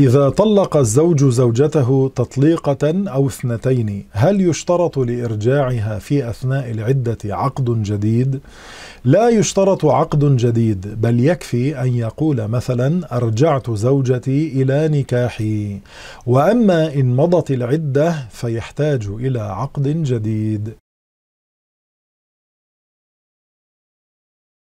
إذا طلق الزوج زوجته تطليقة أو اثنتين هل يشترط لإرجاعها في أثناء العدة عقد جديد؟ لا يشترط عقد جديد بل يكفي أن يقول مثلا أرجعت زوجتي إلى نكاحي وأما إن مضت العدة فيحتاج إلى عقد جديد